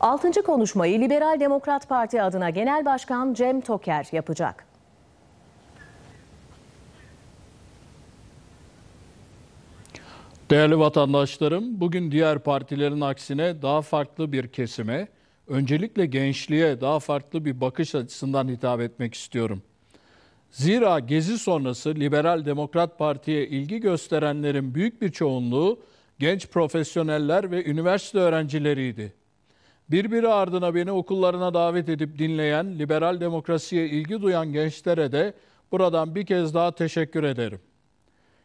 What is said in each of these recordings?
Altıncı konuşmayı Liberal Demokrat Parti adına Genel Başkan Cem Toker yapacak. Değerli vatandaşlarım, bugün diğer partilerin aksine daha farklı bir kesime, öncelikle gençliğe daha farklı bir bakış açısından hitap etmek istiyorum. Zira gezi sonrası Liberal Demokrat Parti'ye ilgi gösterenlerin büyük bir çoğunluğu genç profesyoneller ve üniversite öğrencileriydi. Birbiri ardına beni okullarına davet edip dinleyen, liberal demokrasiye ilgi duyan gençlere de buradan bir kez daha teşekkür ederim.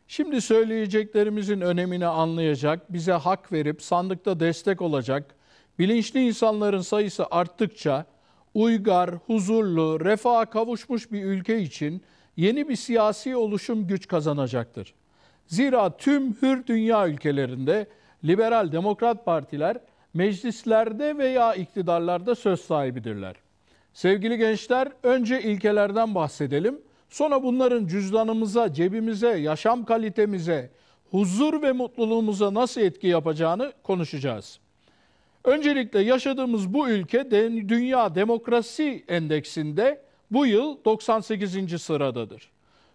Şimdi söyleyeceklerimizin önemini anlayacak, bize hak verip sandıkta destek olacak, bilinçli insanların sayısı arttıkça uygar, huzurlu, refaha kavuşmuş bir ülke için yeni bir siyasi oluşum güç kazanacaktır. Zira tüm hür dünya ülkelerinde liberal demokrat partiler meclislerde veya iktidarlarda söz sahibidirler. Sevgili gençler, önce ilkelerden bahsedelim. Sonra bunların cüzdanımıza, cebimize, yaşam kalitemize, huzur ve mutluluğumuza nasıl etki yapacağını konuşacağız. Öncelikle yaşadığımız bu ülke Dünya Demokrasi Endeksinde bu yıl 98. sıradadır.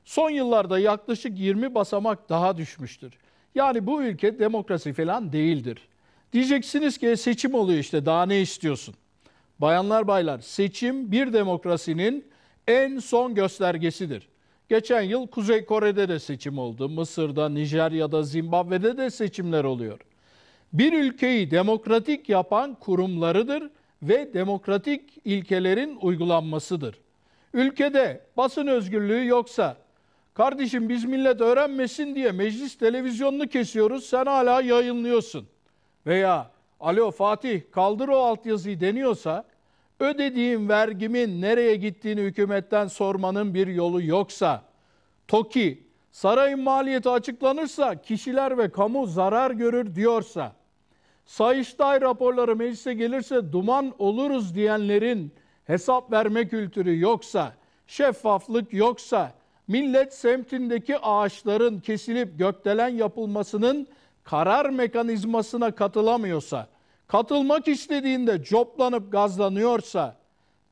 Son yıllarda yaklaşık 20 basamak daha düşmüştür. Yani bu ülke demokrasi falan değildir. Diyeceksiniz ki e, seçim oluyor işte daha ne istiyorsun? Bayanlar baylar seçim bir demokrasinin en son göstergesidir. Geçen yıl Kuzey Kore'de de seçim oldu. Mısır'da, Nijerya'da, Zimbabwe'de de seçimler oluyor. Bir ülkeyi demokratik yapan kurumlarıdır ve demokratik ilkelerin uygulanmasıdır. Ülkede basın özgürlüğü yoksa kardeşim biz millet öğrenmesin diye meclis televizyonunu kesiyoruz sen hala yayınlıyorsun veya alo Fatih kaldır o altyazıyı deniyorsa ödediğim vergimin nereye gittiğini hükümetten sormanın bir yolu yoksa TOKİ sarayın maliyeti açıklanırsa kişiler ve kamu zarar görür diyorsa Sayıştay raporları meclise gelirse duman oluruz diyenlerin hesap verme kültürü yoksa, şeffaflık yoksa, millet semtindeki ağaçların kesilip gökdelen yapılmasının karar mekanizmasına katılamıyorsa, katılmak istediğinde coplanıp gazlanıyorsa,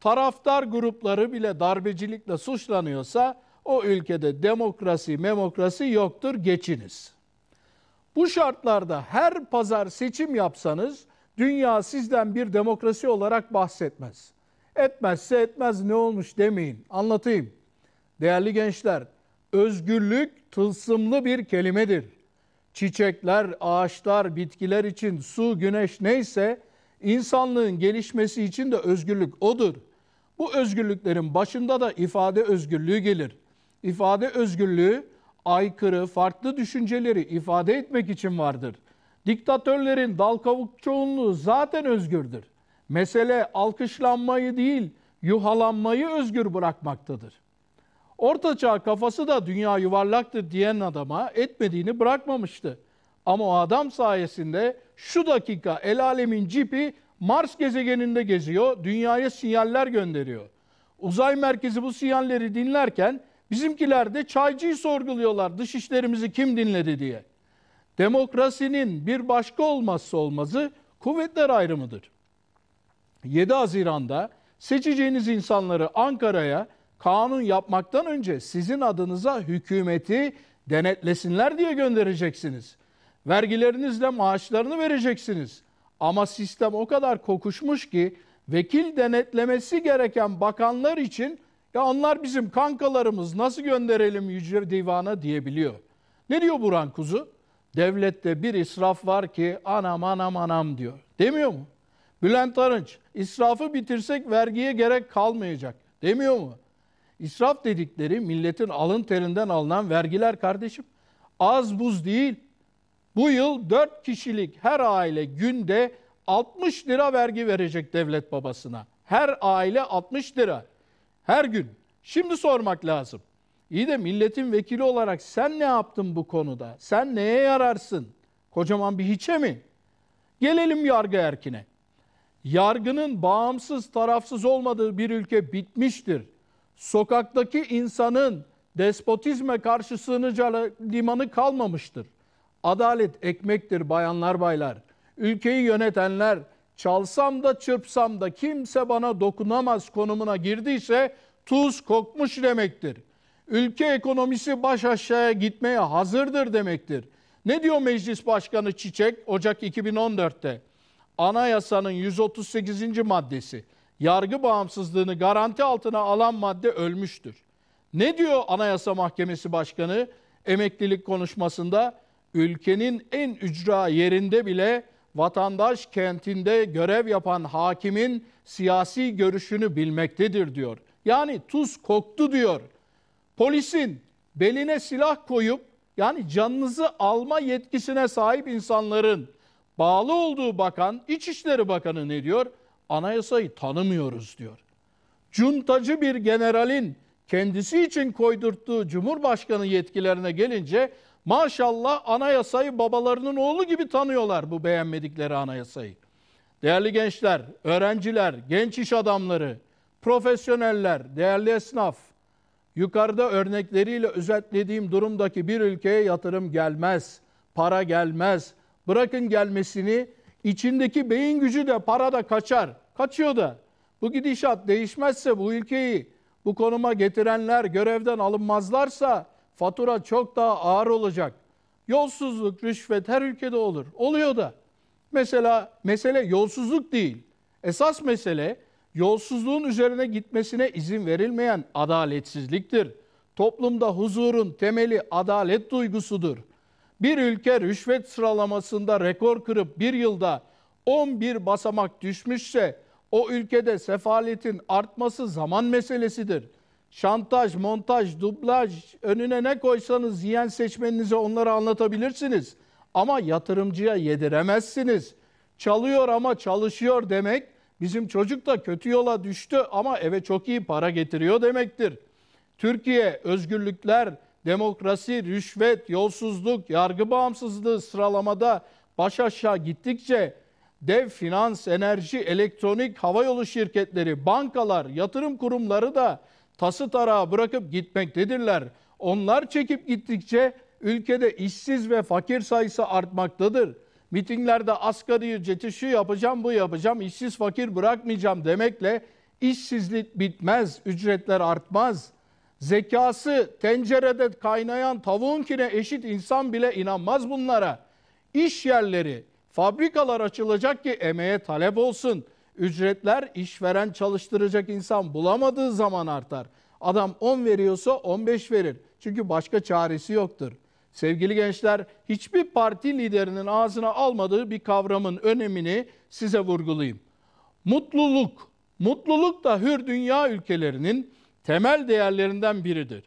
taraftar grupları bile darbecilikle suçlanıyorsa o ülkede demokrasi memokrasi yoktur geçiniz. Bu şartlarda her pazar seçim yapsanız dünya sizden bir demokrasi olarak bahsetmez. Etmezse etmez ne olmuş demeyin. Anlatayım. Değerli gençler, özgürlük tılsımlı bir kelimedir çiçekler, ağaçlar, bitkiler için su, güneş neyse insanlığın gelişmesi için de özgürlük odur. Bu özgürlüklerin başında da ifade özgürlüğü gelir. İfade özgürlüğü aykırı, farklı düşünceleri ifade etmek için vardır. Diktatörlerin dal kavuk çoğunluğu zaten özgürdür. Mesele alkışlanmayı değil, yuhalanmayı özgür bırakmaktadır. Ortaçağ kafası da dünya yuvarlaktır diyen adama etmediğini bırakmamıştı. Ama o adam sayesinde şu dakika el alemin cipi Mars gezegeninde geziyor, dünyaya sinyaller gönderiyor. Uzay merkezi bu sinyalleri dinlerken bizimkiler de çaycıyı sorguluyorlar dışişlerimizi kim dinledi diye. Demokrasinin bir başka olmazsa olmazı kuvvetler ayrımıdır. 7 Haziran'da seçeceğiniz insanları Ankara'ya kanun yapmaktan önce sizin adınıza hükümeti denetlesinler diye göndereceksiniz. Vergilerinizle maaşlarını vereceksiniz. Ama sistem o kadar kokuşmuş ki vekil denetlemesi gereken bakanlar için ya onlar bizim kankalarımız nasıl gönderelim Yüce Divan'a diyebiliyor. Ne diyor Burhan Kuzu? Devlette bir israf var ki anam anam anam diyor. Demiyor mu? Bülent Arınç israfı bitirsek vergiye gerek kalmayacak. Demiyor mu? İsraf dedikleri milletin alın terinden alınan vergiler kardeşim. Az buz değil. Bu yıl 4 kişilik her aile günde 60 lira vergi verecek devlet babasına. Her aile 60 lira. Her gün. Şimdi sormak lazım. İyi de milletin vekili olarak sen ne yaptın bu konuda? Sen neye yararsın? Kocaman bir hiçe mi? Gelelim yargı erkine. Yargının bağımsız, tarafsız olmadığı bir ülke bitmiştir sokaktaki insanın despotizme karşı sığınacağı limanı kalmamıştır. Adalet ekmektir bayanlar baylar. Ülkeyi yönetenler çalsam da çırpsam da kimse bana dokunamaz konumuna girdiyse tuz kokmuş demektir. Ülke ekonomisi baş aşağıya gitmeye hazırdır demektir. Ne diyor Meclis Başkanı Çiçek Ocak 2014'te? Anayasanın 138. maddesi yargı bağımsızlığını garanti altına alan madde ölmüştür. Ne diyor Anayasa Mahkemesi Başkanı emeklilik konuşmasında? Ülkenin en ücra yerinde bile vatandaş kentinde görev yapan hakimin siyasi görüşünü bilmektedir diyor. Yani tuz koktu diyor. Polisin beline silah koyup yani canınızı alma yetkisine sahip insanların bağlı olduğu bakan İçişleri Bakanı ne diyor? anayasayı tanımıyoruz diyor. Cuntacı bir generalin kendisi için koydurttuğu Cumhurbaşkanı yetkilerine gelince maşallah anayasayı babalarının oğlu gibi tanıyorlar bu beğenmedikleri anayasayı. Değerli gençler, öğrenciler, genç iş adamları, profesyoneller, değerli esnaf, yukarıda örnekleriyle özetlediğim durumdaki bir ülkeye yatırım gelmez, para gelmez. Bırakın gelmesini İçindeki beyin gücü de para da kaçar. Kaçıyor da. Bu gidişat değişmezse bu ülkeyi bu konuma getirenler görevden alınmazlarsa fatura çok daha ağır olacak. Yolsuzluk, rüşvet her ülkede olur. Oluyor da. Mesela mesele yolsuzluk değil. Esas mesele yolsuzluğun üzerine gitmesine izin verilmeyen adaletsizliktir. Toplumda huzurun temeli adalet duygusudur. Bir ülke rüşvet sıralamasında rekor kırıp bir yılda 11 basamak düşmüşse o ülkede sefaletin artması zaman meselesidir. Şantaj, montaj, dublaj önüne ne koysanız yiyen seçmeninize onları anlatabilirsiniz. Ama yatırımcıya yediremezsiniz. Çalıyor ama çalışıyor demek bizim çocuk da kötü yola düştü ama eve çok iyi para getiriyor demektir. Türkiye özgürlükler, demokrasi, rüşvet, yolsuzluk, yargı bağımsızlığı sıralamada baş aşağı gittikçe dev finans, enerji, elektronik, havayolu şirketleri, bankalar, yatırım kurumları da tası tarağı bırakıp gitmektedirler. Onlar çekip gittikçe ülkede işsiz ve fakir sayısı artmaktadır. Mitinglerde asgari ücreti şu yapacağım bu yapacağım işsiz fakir bırakmayacağım demekle işsizlik bitmez, ücretler artmaz.'' Zekası tencerede kaynayan tavuğunkine eşit insan bile inanmaz bunlara. İş yerleri, fabrikalar açılacak ki emeğe talep olsun. Ücretler işveren çalıştıracak insan bulamadığı zaman artar. Adam 10 veriyorsa 15 verir. Çünkü başka çaresi yoktur. Sevgili gençler, hiçbir parti liderinin ağzına almadığı bir kavramın önemini size vurgulayayım. Mutluluk. Mutluluk da hür dünya ülkelerinin temel değerlerinden biridir.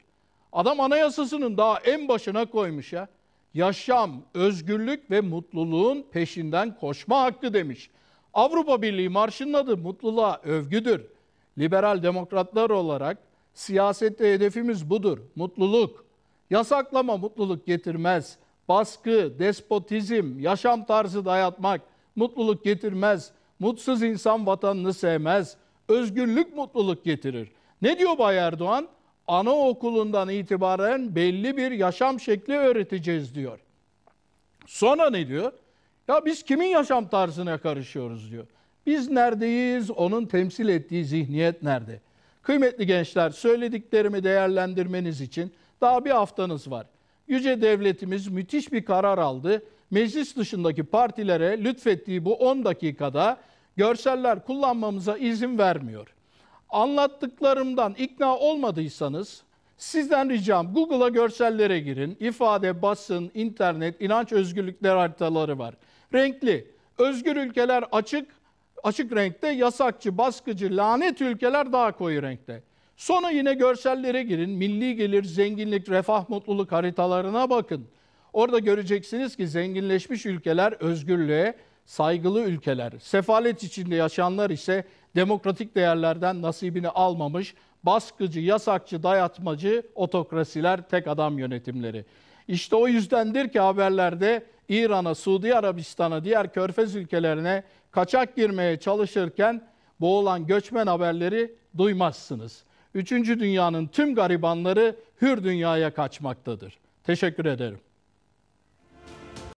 Adam anayasasının daha en başına koymuş ya. Yaşam, özgürlük ve mutluluğun peşinden koşma hakkı demiş. Avrupa Birliği marşının adı mutluluğa övgüdür. Liberal demokratlar olarak siyasette hedefimiz budur. Mutluluk. Yasaklama mutluluk getirmez. Baskı, despotizm, yaşam tarzı dayatmak mutluluk getirmez. Mutsuz insan vatanını sevmez. Özgürlük mutluluk getirir. Ne diyor Bay Erdoğan? Anaokulundan itibaren belli bir yaşam şekli öğreteceğiz diyor. Sonra ne diyor? Ya biz kimin yaşam tarzına karışıyoruz diyor. Biz neredeyiz? Onun temsil ettiği zihniyet nerede? Kıymetli gençler, söylediklerimi değerlendirmeniz için daha bir haftanız var. Yüce devletimiz müthiş bir karar aldı. Meclis dışındaki partilere lütfettiği bu 10 dakikada görseller kullanmamıza izin vermiyor. Anlattıklarımdan ikna olmadıysanız sizden ricam Google'a görsellere girin. İfade, basın, internet, inanç özgürlükleri haritaları var. Renkli, özgür ülkeler açık, açık renkte, yasakçı, baskıcı, lanet ülkeler daha koyu renkte. Sonra yine görsellere girin. Milli gelir, zenginlik, refah, mutluluk haritalarına bakın. Orada göreceksiniz ki zenginleşmiş ülkeler özgürlüğe saygılı ülkeler. Sefalet içinde yaşayanlar ise demokratik değerlerden nasibini almamış baskıcı, yasakçı, dayatmacı otokrasiler, tek adam yönetimleri. İşte o yüzdendir ki haberlerde İran'a, Suudi Arabistan'a, diğer körfez ülkelerine kaçak girmeye çalışırken boğulan göçmen haberleri duymazsınız. Üçüncü dünyanın tüm garibanları hür dünyaya kaçmaktadır. Teşekkür ederim.